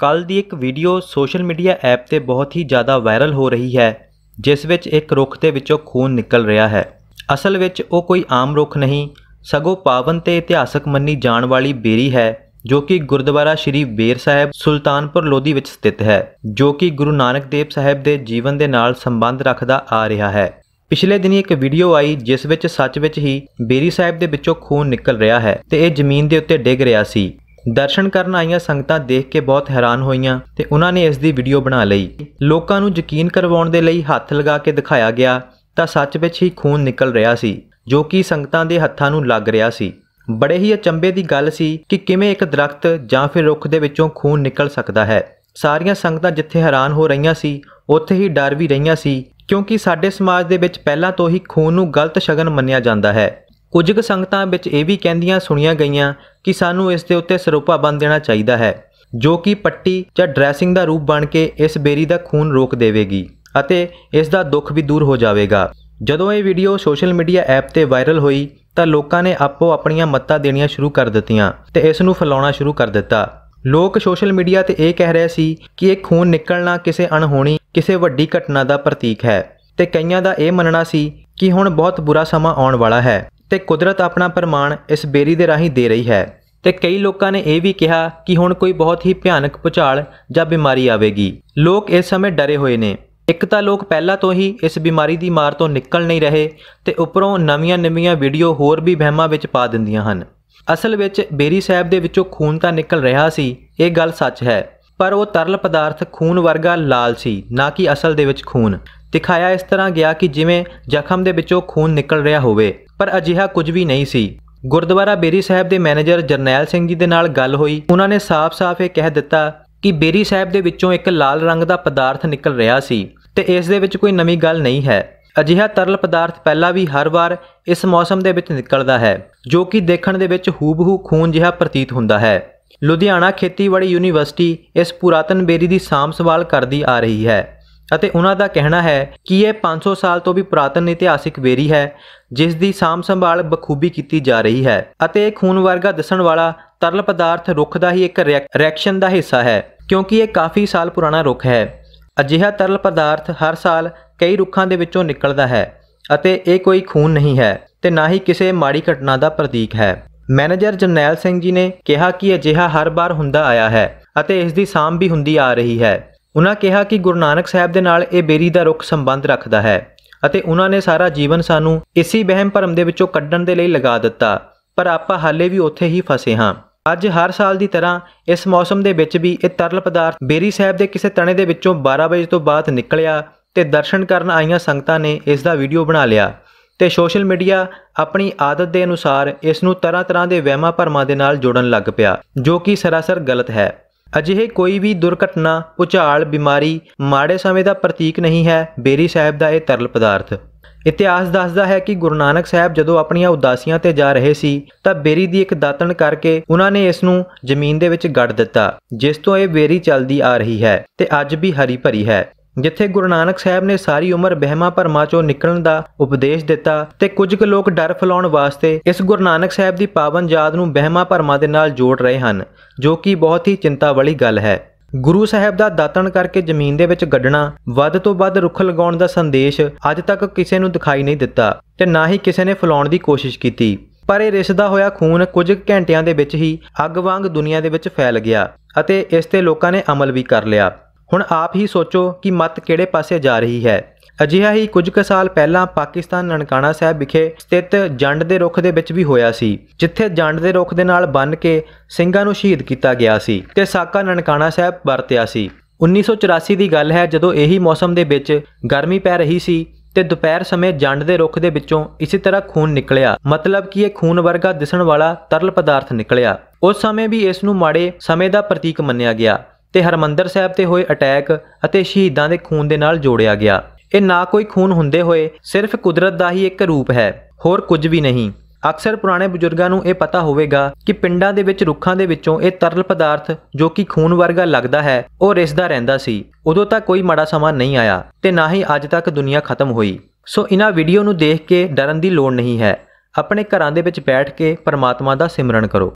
ਕੱਲ ਦੀ ਇੱਕ video social media app ਤੇ ਬਹੁਤ ਹੀ ਜ਼ਿਆਦਾ ਵਾਇਰਲ ਹੋ ਰਹੀ ਹੈ ਜਿਸ ਵਿੱਚ ਇੱਕ ਰੁੱਖ ਦੇ ਵਿੱਚੋਂ ਖੂਨ ਨਿਕਲ ਰਿਹਾ ਹੈ ਅਸਲ ਵਿੱਚ ਉਹ ਕੋਈ ਆਮ ਰੁੱਖ ਨਹੀਂ ਸਗੋਂ ਪਾਵਨ ਤੇ ਇਤਿਹਾਸਕ ਮੰਨੀ ਜਾਣ ਵਾਲੀ ਬੇਰੀ ਹੈ ਜੋ ਕਿ ਗੁਰਦੁਆਰਾ ਸ਼੍ਰੀ ਬੇਰ ਸਾਹਿਬ ਸੁਲਤਾਨਪੁਰ ਲੋਧੀ ਵਿੱਚ ਸਥਿਤ ਹੈ ਜੋ ਕਿ ਗੁਰੂ ਨਾਨਕ ਦੇਵ ਸਾਹਿਬ ਦੇ ਜੀਵਨ ਦੇ ਨਾਲ ਸੰਬੰਧ ਰੱਖਦਾ ਆ ਰਿਹਾ ਹੈ ਪਿਛਲੇ ਦਿਨੀ ਇੱਕ ਵੀਡੀਓ ਆਈ ਜਿਸ ਵਿੱਚ ਸੱਚ ਵਿੱਚ ਹੀ ਬੇਰੀ ਸਾਹਿਬ ਦੇ ਵਿੱਚੋਂ ਖੂਨ ਨਿਕਲ ਰਿਹਾ ਹੈ ਤੇ ਇਹ ਜ਼ਮੀਨ ਦੇ ਉੱਤੇ ਡਿੱਗ ਰਿਹਾ ਸੀ ਦਰਸ਼ਨ ਕਰਨ ਆਈਆਂ ਸੰਗਤਾਂ ਦੇਖ ਕੇ ਬਹੁਤ ਹੈਰਾਨ ਹੋਈਆਂ ਤੇ ਉਹਨਾਂ ਨੇ ਇਸ ਦੀ ਵੀਡੀਓ ਬਣਾ ਲਈ ਲੋਕਾਂ ਨੂੰ ਯਕੀਨ ਕਰਵਾਉਣ ਦੇ ਲਈ ਹੱਥ ਲਗਾ ਕੇ ਦਿਖਾਇਆ ਗਿਆ ਤਾਂ ਸੱਚ ਵਿੱਚ ਹੀ ਖੂਨ ਨਿਕਲ ਰਿਹਾ ਸੀ ਜੋ ਕਿ ਸੰਗਤਾਂ ਦੇ ਹੱਥਾਂ ਨੂੰ ਲੱਗ ਰਿਹਾ ਸੀ ਬੜੇ ਹੀ ਅਚੰਬੇ ਦੀ ਗੱਲ ਸੀ ਕਿ ਕਿਵੇਂ ਇੱਕ ਦਰਖਤ ਜਾਂ ਫਿਰ ਰੁੱਖ ਦੇ ਵਿੱਚੋਂ ਖੂਨ ਨਿਕਲ ਸਕਦਾ ਹੈ ਸਾਰੀਆਂ ਸੰਗਤਾਂ ਜਿੱਥੇ ਹੈਰਾਨ ਹੋ ਰਹੀਆਂ ਸੀ ਉੱਥੇ ਹੀ ਡਰ ਵੀ ਰਹੀਆਂ ਸੀ ਕਿਉਂਕਿ ਸਾਡੇ ਸਮਾਜ ਦੇ ਵਿੱਚ ਪਹਿਲਾਂ ਤੋਂ ਹੀ ਖੂਨ ਨੂੰ ਗਲਤ ਸ਼ਗਨ ਮੰਨਿਆ ਜਾਂਦਾ ਹੈ ਕੁਝ ਕੁ ਸੰਗਤਾਂ ਵਿੱਚ ਇਹ ਵੀ ਕਹਿੰਦੀਆਂ ਸੁਣੀਆਂ ਗਈਆਂ ਕਿ ਸਾਨੂੰ ਇਸ ਦੇ ਉੱਤੇ ਸਰੋਪਾ ਬੰਨ੍ਹ ਦੇਣਾ ਚਾਹੀਦਾ ਹੈ ਜੋ ਕਿ ਪੱਟੀ ਜਾਂ ਡਰੈਸਿੰਗ ਦਾ ਰੂਪ ਬਣ ਕੇ ਇਸ ਬੇਰੀ ਦਾ ਖੂਨ ਰੋਕ ਦੇਵੇਗੀ ਅਤੇ ਇਸ ਦਾ ਦੁੱਖ ਵੀ ਦੂਰ ਹੋ ਜਾਵੇਗਾ ਜਦੋਂ ਇਹ ਵੀਡੀਓ ਸੋਸ਼ਲ ਮੀਡੀਆ ਐਪ ਤੇ ਵਾਇਰਲ ਹੋਈ ਤਾਂ ਲੋਕਾਂ ਨੇ ਆਪੋ ਆਪਣੀਆਂ ਮੱਤਾਂ ਦੇਣੀਆਂ ਸ਼ੁਰੂ ਕਰ ਦਿੱਤੀਆਂ ਤੇ ਇਸ ਨੂੰ ਫੈਲਾਉਣਾ ਸ਼ੁਰੂ ਕਰ ਦਿੱਤਾ ਲੋਕ ਸੋਸ਼ਲ ਮੀਡੀਆ ਤੇ ਇਹ ਕਹਿ ਰਹੇ ਸੀ ਕਿ ਇਹ ਖੂਨ ਨਿਕਲਣਾ ਕਿਸੇ ਅਣਹੋਣੀ ਕਿਸੇ ਵੱਡੀ ਘਟਨਾ ਦਾ ਪ੍ਰਤੀਕ ਹੈ ਤੇ ਕਈਆਂ ਦਾ ਇਹ ਮੰਨਣਾ ਸੀ ਕਿ ਹੁਣ ਬਹੁਤ ਬੁਰਾ ਸਮਾਂ ਆਉਣ ਵਾਲਾ ਹੈ ਤੇ ਕੁਦਰਤ ਆਪਣਾ ਪ੍ਰਮਾਣ ਇਸ ਬੇਰੀ ਦੇ ਰਾਹੀਂ ਦੇ ਰਹੀ ਹੈ ਤੇ ਕਈ ਲੋਕਾਂ ਨੇ ਇਹ ਵੀ ਕਿਹਾ ਕਿ ਹੁਣ ਕੋਈ ਬਹੁਤ ਹੀ ਭਿਆਨਕ ਪੁਚਾਲ ਜਾਂ ਬਿਮਾਰੀ ਆਵੇਗੀ ਲੋਕ ਇਸ ਸਮੇਂ ਡਰੇ ਹੋਏ ਨੇ ਇੱਕ ਤਾਂ ਲੋਕ ਪਹਿਲਾਂ ਤੋਂ ਹੀ ਇਸ ਬਿਮਾਰੀ ਦੀ ਮਾਰ ਤੋਂ ਨਿਕਲ ਨਹੀਂ ਰਹੇ ਤੇ ਉੱਪਰੋਂ ਨਵੀਆਂ-ਨਵੀਆਂ ਵੀਡੀਓ ਹੋਰ ਵੀ ਵਹਿਮਾਂ ਵਿੱਚ ਪਾ ਦਿੰਦੀਆਂ ਹਨ ਅਸਲ ਵਿੱਚ ਬੇਰੀ ਸਾਹਿਬ ਦੇ ਵਿੱਚੋਂ ਖੂਨ ਤਾਂ ਨਿਕਲ ਰਿਹਾ ਸੀ ਇਹ ਗੱਲ ਸੱਚ ਹੈ ਪਰ ਉਹ ਤਰਲ ਪਦਾਰਥ ਖੂਨ ਵਰਗਾ ਲਾਲ ਸੀ ਨਾ ਕਿ ਅਸਲ ਦੇ ਵਿੱਚ ਖੂਨ ਦਿਖਾਇਆ ਇਸ ਤਰ੍ਹਾਂ ਗਿਆ ਕਿ ਜਿਵੇਂ ਜ਼ਖਮ ਦੇ ਵਿੱਚੋਂ ਖੂਨ ਨਿਕਲ ਰਿਹਾ ਹੋਵੇ ਪਰ ਅਜਿਹਾ ਕੁਝ ਵੀ ਨਹੀਂ ਸੀ ਗੁਰਦੁਆਰਾ ਬੇਰੀ ਸਾਹਿਬ ਦੇ ਮੈਨੇਜਰ ਜਰਨੈਲ ਸਿੰਘ ਜੀ ਦੇ ਨਾਲ ਗੱਲ ਹੋਈ ਉਹਨਾਂ ਨੇ ਸਾਫ਼-ਸਾਫ਼ ਇਹ ਕਹਿ ਦਿੱਤਾ ਕਿ ਬੇਰੀ ਸਾਹਿਬ ਦੇ ਵਿੱਚੋਂ ਇੱਕ ਲਾਲ ਰੰਗ ਦਾ ਪਦਾਰਥ ਨਿਕਲ ਰਿਹਾ ਸੀ ਤੇ ਇਸ ਦੇ ਵਿੱਚ ਕੋਈ ਨਵੀਂ ਗੱਲ ਨਹੀਂ ਹੈ ਅਜਿਹਾ ਤਰਲ ਪਦਾਰਥ ਪਹਿਲਾਂ ਵੀ ਹਰ ਵਾਰ ਇਸ ਮੌਸਮ ਦੇ ਵਿੱਚ ਨਿਕਲਦਾ ਹੈ ਜੋ ਕਿ ਦੇਖਣ ਦੇ ਵਿੱਚ ਹੂਬਹੂ ਖੂਨ ਜਿਹਾ ਪ੍ਰਤੀਤ ਹੁੰਦਾ ਹੈ ਲੁਧਿਆਣਾ ਖੇਤੀਬਾੜੀ ਯੂਨੀਵਰਸਿਟੀ ਇਸ ਪੁਰਾਤਨ ਬੇਰੀ ਦੀ ਸਾਂਭ ਸੰਭਾਲ ਕਰਦੀ ਆ ਰਹੀ ਹੈ ਅਤੇ ਉਹਨਾਂ ਦਾ ਕਹਿਣਾ ਹੈ ਕਿ ਇਹ 500 ਸਾਲ ਤੋਂ ਵੀ ਪ੍ਰਾਤਨ ਇਤਿਹਾਸਿਕ ਵੇਰੀ ਹੈ ਜਿਸ ਦੀ ਸਾਮ ਸੰਭਾਲ ਬਖੂਬੀ ਕੀਤੀ ਜਾ ਰਹੀ ਹੈ ਅਤੇ ਇਹ ਖੂਨ ਵਰਗਾ ਦਿਸਣ ਵਾਲਾ ਤਰਲ ਪਦਾਰਥ ਰੁੱਖ ਦਾ ਹੀ ਇੱਕ ਰਿਐਕਸ਼ਨ ਦਾ ਹਿੱਸਾ ਹੈ ਕਿਉਂਕਿ ਇਹ ਕਾਫੀ ਸਾਲ ਪੁਰਾਣਾ ਰੁੱਖ ਹੈ ਅਜਿਹਾ ਤਰਲ ਪਦਾਰਥ ਹਰ ਸਾਲ ਕਈ ਰੁੱਖਾਂ ਦੇ ਵਿੱਚੋਂ ਨਿਕਲਦਾ ਹੈ ਅਤੇ ਇਹ ਕੋਈ ਖੂਨ ਨਹੀਂ ਹੈ ਤੇ ਨਾ ਹੀ ਕਿਸੇ ਮਾੜੀ ਘਟਨਾ ਦਾ ਪ੍ਰਤੀਕ ਹੈ ਮੈਨੇਜਰ ਜਰਨੈਲ ਸਿੰਘ ਜੀ ਨੇ ਕਿਹਾ ਕਿ ਅਜਿਹਾ ਹਰ ਵਾਰ ਹੁੰਦਾ ਆਇਆ ਹੈ ਅਤੇ ਇਸ ਦੀ ਸਾਮ ਵੀ ਹੁੰਦੀ ਆ ਰਹੀ ਹੈ ਉਹਨਾਂ ਕਿਹਾ ਕਿ ਗੁਰੂ ਨਾਨਕ ਸਾਹਿਬ ਦੇ ਨਾਲ ਇਹ ਬੇਰੀ ਦਾ ਰੁੱਖ ਸੰਬੰਧ ਰੱਖਦਾ ਹੈ ਅਤੇ ਉਹਨਾਂ ਨੇ ਸਾਰਾ ਜੀਵਨ ਸਾਨੂੰ ਇਸੇ ਵਹਿਮ ਭਰਮ ਦੇ ਵਿੱਚੋਂ ਕੱਢਣ ਦੇ ਲਈ ਲਗਾ ਦਿੱਤਾ ਪਰ ਆਪਾਂ ਹਾਲੇ ਵੀ ਉੱਥੇ ਹੀ ਫਸੇ ਹਾਂ ਅੱਜ ਹਰ ਸਾਲ ਦੀ ਤਰ੍ਹਾਂ ਇਸ ਮੌਸਮ ਦੇ ਵਿੱਚ ਵੀ ਇਹ ਤਰਲ ਪਦਾਰਥ ਬੇਰੀ ਸਾਹਿਬ ਦੇ ਕਿਸੇ ਤਣੇ ਦੇ ਵਿੱਚੋਂ 12 ਵਜੇ ਤੋਂ ਬਾਅਦ ਨਿਕਲਿਆ ਤੇ ਦਰਸ਼ਨ ਕਰਨ ਆਈਆਂ ਸੰਗਤਾਂ ਨੇ ਇਸ ਦਾ ਵੀਡੀਓ ਬਣਾ ਲਿਆ ਤੇ ਸੋਸ਼ਲ ਮੀਡੀਆ ਆਪਣੀ ਆਦਤ ਦੇ ਅਨੁਸਾਰ ਇਸ ਨੂੰ ਤਰ੍ਹਾਂ ਤਰ੍ਹਾਂ ਦੇ ਵਹਿਮਾਂ ਭਰਮਾਂ ਦੇ ਨਾਲ ਜੋੜਨ ਲੱਗ ਪਿਆ ਜੋ ਕਿ ਸਰਾਸਰ ਗਲਤ ਹੈ ਅਜਿਹੇ ਕੋਈ ਵੀ ਦੁਰਘਟਨਾ ਉਚਾਲ ਬਿਮਾਰੀ ਮਾੜੇ ਸਮੇਂ ਦਾ ਪ੍ਰਤੀਕ ਨਹੀਂ ਹੈ 베ਰੀ ਸਾਹਿਬ ਦਾ ਇਹ ਤਰਲ ਪਦਾਰਥ ਇਤਿਹਾਸ ਦੱਸਦਾ ਹੈ ਕਿ ਗੁਰੂ ਨਾਨਕ ਸਾਹਿਬ ਜਦੋਂ ਆਪਣੀਆਂ ਉਦਾਸੀਆਂ ਤੇ ਜਾ ਰਹੇ ਸੀ ਤਾਂ 베ਰੀ ਦੀ ਇੱਕ ਦਾਤਣ ਕਰਕੇ ਉਹਨਾਂ ਨੇ ਇਸ ਨੂੰ ਜ਼ਮੀਨ ਦੇ ਵਿੱਚ ਗੱਡ ਦਿੱਤਾ ਜਿਸ ਤੋਂ ਇਹ 베ਰੀ ਚੱਲਦੀ ਆ ਰਹੀ ਹੈ ਤੇ ਅੱਜ ਵੀ ਹਰੀ ਭਰੀ ਹੈ ਜਿੱਥੇ ਗੁਰੂ ਨਾਨਕ ਸਾਹਿਬ ਨੇ ਸਾਰੀ ਉਮਰ ਬਹਿਮਾ ਪਰਮਾ ਚੋਂ ਨਿਕਲਣ ਦਾ ਉਪਦੇਸ਼ ਦਿੱਤਾ ਤੇ ਕੁਝ ਕੁ ਲੋਕ ਡਰ ਫਲਾਉਣ ਵਾਸਤੇ ਇਸ ਗੁਰੂ ਨਾਨਕ ਸਾਹਿਬ ਦੀ ਪਾਵਨ ਯਾਦ ਨੂੰ ਬਹਿਮਾ ਪਰਮਾ ਦੇ ਨਾਲ ਜੋੜ ਰਹੇ ਹਨ ਜੋ ਕਿ ਬਹੁਤ ਹੀ ਚਿੰਤਾ ਵਾਲੀ ਗੱਲ ਹੈ ਗੁਰੂ ਸਾਹਿਬ ਦਾ ਦਾਤਣ ਕਰਕੇ ਜ਼ਮੀਨ ਦੇ ਵਿੱਚ ਗੱਡਣਾ ਵੱਧ ਤੋਂ ਵੱਧ ਰੁੱਖ ਲਗਾਉਣ ਦਾ ਸੰਦੇਸ਼ ਅੱਜ ਤੱਕ ਕਿਸੇ ਨੂੰ ਦਿਖਾਈ ਨਹੀਂ ਦਿੱਤਾ ਤੇ ਨਾ ਹੀ ਕਿਸੇ ਨੇ ਫਲਾਉਣ ਦੀ ਕੋਸ਼ਿਸ਼ ਕੀਤੀ ਪਰ ਇਹ ਰਿਸਦਾ ਹੋਇਆ ਖੂਨ ਕੁਝ ਘੰਟਿਆਂ ਦੇ ਵਿੱਚ ਹੀ ਅੱਗ ਵਾਂਗ ਦੁਨੀਆ ਦੇ ਵਿੱਚ ਫੈਲ ਗਿਆ ਅਤੇ ਇਸ ਤੇ ਲੋਕਾਂ ਨੇ ਅਮਲ ਵੀ ਕਰ ਲਿਆ ਹੁਣ ਆਪ ਹੀ ਸੋਚੋ ਕਿ ਮਤ ਕਿਹੜੇ ਪਾਸੇ ਜਾ ਰਹੀ ਹੈ ਅਜਿਹਾ ਹੀ ਕੁਝ ਕੁ ਸਾਲ ਪਹਿਲਾਂ ਪਾਕਿਸਤਾਨ ਨਨਕਾਣਾ ਸਾਹਿਬ ਵਿਖੇ ਸਥਿਤ ਜੰਡ ਦੇ ਰੁੱਖ ਦੇ ਵਿੱਚ ਵੀ ਹੋਇਆ ਸੀ ਜਿੱਥੇ ਜੰਡ ਦੇ ਰੁੱਖ ਦੇ ਨਾਲ ਬੰਨ ਕੇ ਸਿੰਘਾਂ ਨੂੰ ਸ਼ਹੀਦ ਕੀਤਾ ਗਿਆ ਸੀ ਤੇ ਸਾਕਾ ਨਨਕਾਣਾ ਸਾਹਿਬ ਵਰਤਿਆ ਸੀ 1984 ਦੀ ਗੱਲ ਹੈ ਜਦੋਂ ਇਹੀ ਮੌਸਮ ਦੇ ਵਿੱਚ ਗਰਮੀ ਪੈ ਰਹੀ ਸੀ ਤੇ ਦੁਪਹਿਰ ਸਮੇਂ ਜੰਡ ਦੇ ਰੁੱਖ ਦੇ ਵਿੱਚੋਂ ਇਸੇ ਤਰ੍ਹਾਂ ਖੂਨ ਨਿਕਲਿਆ ਮਤਲਬ ਕਿ ਇਹ ਖੂਨ ਵਰਗਾ ਦਿਸਣ ਵਾਲਾ ਤਰਲ ਪਦਾਰਥ ਨਿਕਲਿਆ ਉਸ ਸਮੇਂ ਵੀ ਇਸ ਨੂੰ ਮਾੜੇ ਸਮੇਂ ਦਾ ਪ੍ਰਤੀਕ ਮੰਨਿਆ ਗਿਆ ਤੇ ਹਰਮੰਦਰ ਸਾਹਿਬ ਤੇ ਹੋਏ ਅਟੈਕ ਅਤੇ ਸ਼ਹੀਦਾਂ ਦੇ ਖੂਨ ਦੇ ਨਾਲ ਜੋੜਿਆ ਗਿਆ ਇਹ ਨਾ ਕੋਈ ਖੂਨ ਹੁੰਦੇ ਹੋਏ ਸਿਰਫ ਕੁਦਰਤ ਦਾ ਹੀ ਇੱਕ ਰੂਪ ਹੈ ਹੋਰ ਕੁਝ ਵੀ ਨਹੀਂ ਅਕਸਰ ਪੁਰਾਣੇ ਬਜ਼ੁਰਗਾਂ ਨੂੰ ਇਹ ਪਤਾ ਹੋਵੇਗਾ ਕਿ ਪਿੰਡਾਂ ਦੇ ਵਿੱਚ ਰੁੱਖਾਂ ਦੇ ਵਿੱਚੋਂ ਇਹ ਤਰਲ ਪਦਾਰਥ ਜੋ ਕਿ ਖੂਨ ਵਰਗਾ ਲੱਗਦਾ ਹੈ ਉਹ ਰਿਸਦਾ ਰਹਿੰਦਾ ਸੀ ਉਦੋਂ ਤੱਕ ਕੋਈ ਮਾੜਾ ਸਮਾਂ ਨਹੀਂ ਆਇਆ ਤੇ ਨਾ ਹੀ ਅੱਜ ਤੱਕ ਦੁਨੀਆ ਖਤਮ ਹੋਈ ਸੋ ਇਹਨਾਂ ਵੀਡੀਓ ਨੂੰ ਦੇਖ ਕੇ ਡਰਨ ਦੀ ਲੋੜ ਨਹੀਂ ਹੈ ਆਪਣੇ ਘਰਾਂ ਦੇ ਵਿੱਚ ਬੈਠ ਕੇ ਪਰਮਾਤਮਾ ਦਾ ਸਿਮਰਨ ਕਰੋ